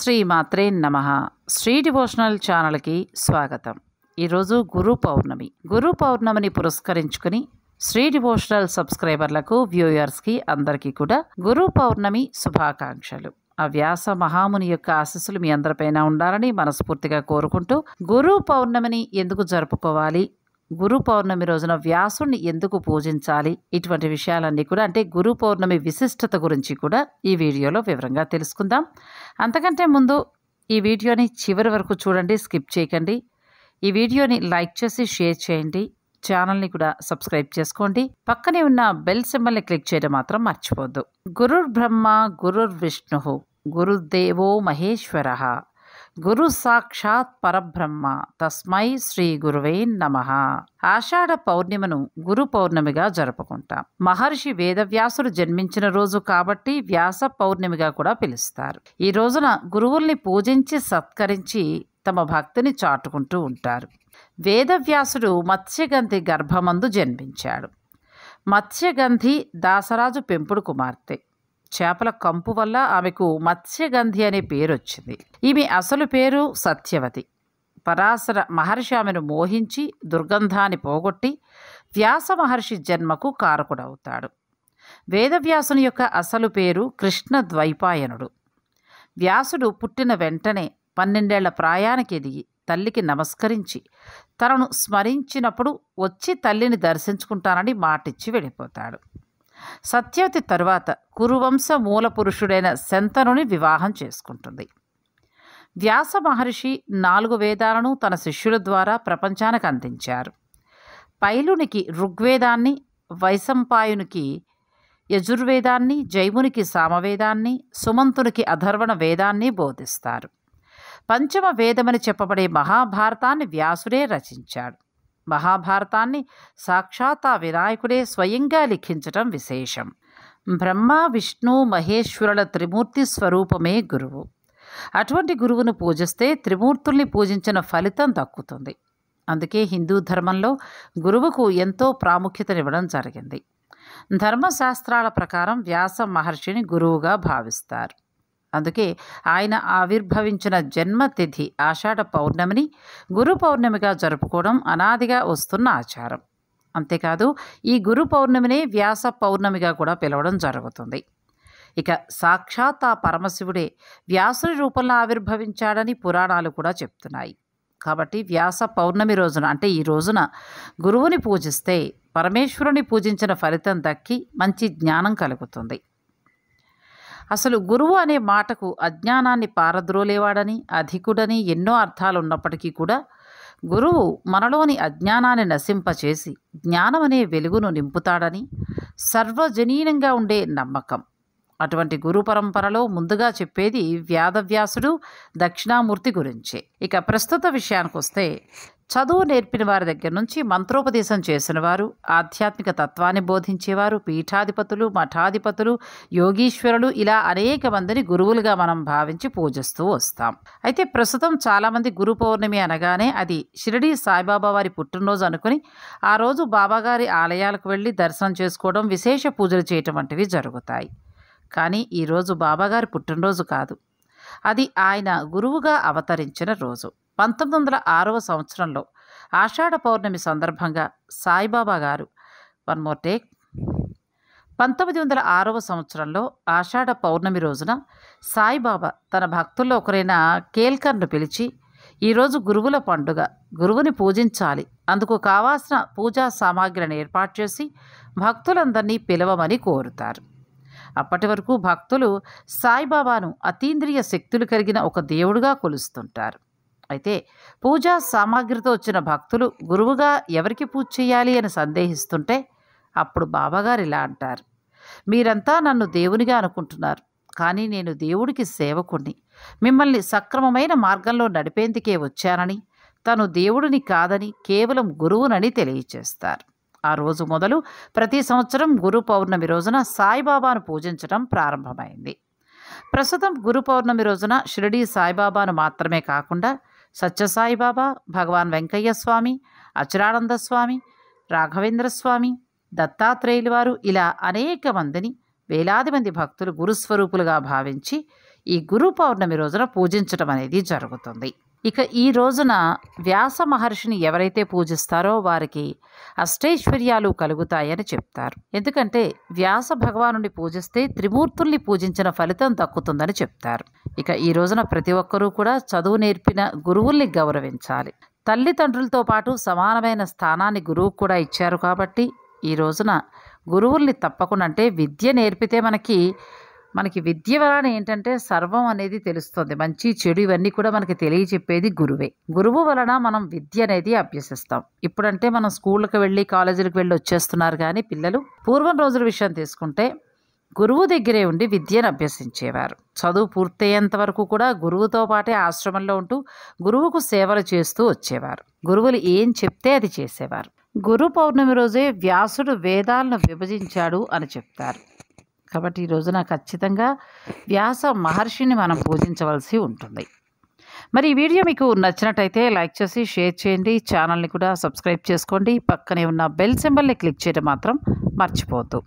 శ్రీ మాత్రే నమ శ్రీ డివోషనల్ ఛానల్కి స్వాగతం ఈరోజు గురు పౌర్ణమి గురు పౌర్ణమిని పురస్కరించుకుని శ్రీ డివోషనల్ సబ్స్క్రైబర్లకు వ్యూయర్స్కి అందరికీ కూడా గురు పౌర్ణమి శుభాకాంక్షలు ఆ వ్యాస మహాముని యొక్క ఆశీస్సులు మీ అందరిపైన ఉండాలని మనస్ఫూర్తిగా కోరుకుంటూ గురు పౌర్ణమిని ఎందుకు జరుపుకోవాలి గురు పౌర్ణమి రోజున వ్యాసుణ్ణి ఎందుకు పూజించాలి ఇటువంటి విషయాలన్నీ కూడా అంటే గురు పౌర్ణమి విశిష్టత గురించి కూడా ఈ వీడియోలో వివరంగా తెలుసుకుందాం అంతకంటే ముందు ఈ వీడియోని చివరి వరకు చూడండి స్కిప్ చేయకండి ఈ వీడియోని లైక్ చేసి షేర్ చేయండి ఛానల్ని కూడా సబ్స్క్రైబ్ చేసుకోండి పక్కనే ఉన్న బెల్ సింబల్ని క్లిక్ చేయడం మాత్రం మర్చిపోద్దు గురుర్ బ్రహ్మ గురుర్ విష్ణు గురుదేవో మహేశ్వర గురు సాక్షాత్ పరబ్రహ్మ తస్మై శ్రీ గురువే నమ ఆషాఢ పౌర్ణిమను గురు పౌర్ణమిగా జరుపుకుంటాం మహర్షి వేదవ్యాసుడు జన్మించిన రోజు కాబట్టి వ్యాస పౌర్ణమిగా కూడా పిలుస్తారు ఈ రోజున గురువుల్ని పూజించి సత్కరించి తమ భక్తిని చాటుకుంటూ ఉంటారు వేదవ్యాసుడు మత్స్యగంధి గర్భమందు జన్మించాడు మత్స్యగంధి దాసరాజు పెంపుడు కుమార్తె చేపల కంపు వల్ల ఆమెకు మత్స్యగంధి అనే పేరు వచ్చింది ఈమె అసలు పేరు సత్యవతి పరాశర మహర్షి ఆమెను మోహించి దుర్గంధాన్ని పోగొట్టి వ్యాస మహర్షి జన్మకు కారకుడవుతాడు వేదవ్యాసుని యొక్క అసలు పేరు కృష్ణ ద్వైపాయనుడు వ్యాసుడు పుట్టిన వెంటనే పన్నెండేళ్ల ప్రాయానికి ఎదిగి తల్లికి నమస్కరించి తనను స్మరించినప్పుడు వచ్చి తల్లిని దర్శించుకుంటానని మాటిచ్చి వెళ్ళిపోతాడు సత్యవతి తరువాత కురువంశ మూల పురుషుడైన శంతనుని వివాహం చేసుకుంటుంది వ్యాస మహర్షి నాలుగు వేదాలను తన శిష్యుల ద్వారా ప్రపంచానికి అందించారు పైలునికి ఋగ్వేదాన్ని వైసంపాయునికి యజుర్వేదాన్ని జైమునికి సామవేదాన్ని సుమంతునికి అధర్వణ వేదాన్ని బోధిస్తారు పంచమ వేదమని చెప్పబడే మహాభారతాన్ని వ్యాసుడే రచించాడు మహాభారతాన్ని సాక్షాత్ ఆ వినాయకుడే స్వయంగా లిఖించటం విశేషం బ్రహ్మ విష్ణు మహేశ్వరుల త్రిమూర్తి స్వరూపమే గురువు అటువంటి గురువును పూజిస్తే త్రిమూర్తుల్ని పూజించిన ఫలితం దక్కుతుంది అందుకే హిందూ ధర్మంలో గురువుకు ఎంతో ప్రాముఖ్యతనివ్వడం జరిగింది ధర్మశాస్త్రాల ప్రకారం వ్యాస మహర్షిని గురువుగా భావిస్తారు అందుకే ఆయన ఆవిర్భవించిన జన్మతిథి ఆషాఢ పౌర్ణమిని గురు పౌర్ణమిగా జరుపుకోవడం అనాదిగా వస్తున్న ఆచారం అంతేకాదు ఈ గురు పౌర్ణమినే వ్యాస పౌర్ణమిగా కూడా పిలవడం జరుగుతుంది ఇక సాక్షాత్ ఆ పరమశివుడే వ్యాసుని రూపంలో ఆవిర్భవించాడని పురాణాలు కూడా చెప్తున్నాయి కాబట్టి వ్యాస పౌర్ణమి రోజున అంటే ఈ రోజున గురువుని పూజిస్తే పరమేశ్వరుని పూజించిన ఫలితం దక్కి మంచి జ్ఞానం కలుగుతుంది అసలు గురువు అనే మాటకు అజ్ఞానాన్ని పారద్రోలేవాడని అధికుడని ఎన్నో అర్థాలున్నప్పటికీ కూడా గురువు మనలోని అజ్ఞానాన్ని నశింపచేసి జ్ఞానం అనే వెలుగును నింపుతాడని సర్వజనీనంగా ఉండే నమ్మకం అటువంటి గురు పరంపరలో ముందుగా చెప్పేది వ్యాదవ్యాసుడు దక్షిణామూర్తి గురించే ఇక ప్రస్తుత విషయానికి వస్తే చదువు నేర్పిన వారి దగ్గర నుంచి మంత్రోపదేశం చేసిన వారు ఆధ్యాత్మిక తత్వాన్ని బోధించేవారు పీఠాధిపతులు మఠాధిపతులు యోగీశ్వరులు ఇలా అనేక మందిని గురువులుగా మనం భావించి పూజిస్తూ వస్తాం అయితే ప్రస్తుతం చాలామంది గురు పౌర్ణమి అనగానే అది షిరిడి సాయిబాబా వారి పుట్టినరోజు అనుకుని ఆ రోజు బాబాగారి ఆలయాలకు వెళ్ళి దర్శనం చేసుకోవడం విశేష పూజలు చేయటం వంటివి జరుగుతాయి కానీ ఈరోజు బాబాగారి పుట్టినరోజు కాదు అది ఆయన గురువుగా అవతరించిన రోజు పంతొమ్మిది వందల ఆరవ సంవత్సరంలో ఆషాఢ పౌర్ణమి సందర్భంగా సాయిబాబా గారు వన్ మోర్ టేక్ పంతొమ్మిది వందల ఆరవ సంవత్సరంలో ఆషాఢ పౌర్ణమి రోజున సాయిబాబా తన భక్తుల్లో ఒకరైన కేల్కర్ను పిలిచి ఈరోజు గురువుల పండుగ గురువుని పూజించాలి అందుకు కావాల్సిన పూజా సామాగ్రిని ఏర్పాటు చేసి భక్తులందరినీ పిలవమని కోరుతారు అప్పటి వరకు భక్తులు సాయిబాబాను అతీంద్రియ శక్తులు కలిగిన ఒక దేవుడుగా కొలుస్తుంటారు అయితే పూజా సామాగ్రితో వచ్చిన భక్తులు గురువుగా ఎవరికి పూజ చేయాలి అని సందేహిస్తుంటే అప్పుడు బాబాగారు ఇలా అంటారు మీరంతా నన్ను దేవునిగా అనుకుంటున్నారు కానీ నేను దేవుడికి సేవకుణ్ణి మిమ్మల్ని సక్రమమైన మార్గంలో నడిపేందుకే వచ్చానని తను దేవుడిని కాదని కేవలం గురువునని తెలియచేస్తారు ఆ రోజు మొదలు ప్రతి సంవత్సరం గురు పౌర్ణమి రోజున సాయిబాబాను పూజించడం ప్రారంభమైంది ప్రస్తుతం గురు పౌర్ణమి రోజున షిరిడీ సాయిబాబాను మాత్రమే కాకుండా సత్యసాయిబాబా భగవాన్ వెంకయ్య స్వామి అచరానంద స్వామి రాఘవేంద్ర స్వామి దత్తాత్రేయులు వారు ఇలా అనేక మందిని వేలాది మంది భక్తులు గురుస్వరూపులుగా భావించి ఈ గురు పౌర్ణమి రోజున పూజించడం అనేది జరుగుతుంది ఇక ఈ రోజున వ్యాస మహర్షిని ఎవరైతే పూజిస్తారో వారికి అష్టైశ్వర్యాలు కలుగుతాయని చెప్తారు ఎందుకంటే వ్యాస భగవానుని పూజిస్తే త్రిమూర్తుల్ని పూజించిన ఫలితం దక్కుతుందని చెప్తారు ఇక ఈ రోజున ప్రతి ఒక్కరూ కూడా చదువు నేర్పిన గురువుల్ని గౌరవించాలి తల్లిదండ్రులతో పాటు సమానమైన స్థానాన్ని గురువు కూడా ఇచ్చారు కాబట్టి ఈ రోజున గురువుల్ని తప్పకుండా అంటే విద్య నేర్పితే మనకి మనకి విద్య వలన ఏంటంటే సర్వం అనేది తెలుస్తుంది మంచి చెడు ఇవన్నీ కూడా మనకి తెలియచెప్పేది గురువే గురువు వలన మనం విద్య అనేది అభ్యసిస్తాం ఇప్పుడంటే మనం స్కూళ్ళకి వెళ్ళి కాలేజీలకు వెళ్ళి వచ్చేస్తున్నారు కానీ పిల్లలు పూర్వం రోజుల విషయం తీసుకుంటే గురువు దగ్గరే ఉండి విద్యను అభ్యసించేవారు చదువు పూర్తయ్యేంత వరకు కూడా గురువుతో పాటే ఆశ్రమంలో ఉంటూ గురువుకు సేవలు చేస్తూ వచ్చేవారు గురువులు ఏం చెప్తే అది చేసేవారు గురు పౌర్ణమి రోజే వ్యాసుడు వేదాలను విభజించాడు అని చెప్తారు కాబట్టి ఈ రోజున ఖచ్చితంగా వ్యాస మహర్షిని మనం పూజించవలసి ఉంటుంది మరి ఈ వీడియో మీకు నచ్చినట్టయితే లైక్ చేసి షేర్ చేయండి ఛానల్ని కూడా సబ్స్క్రైబ్ చేసుకోండి పక్కనే ఉన్న బెల్ సింబల్ని క్లిక్ చేయడం మాత్రం మర్చిపోద్దు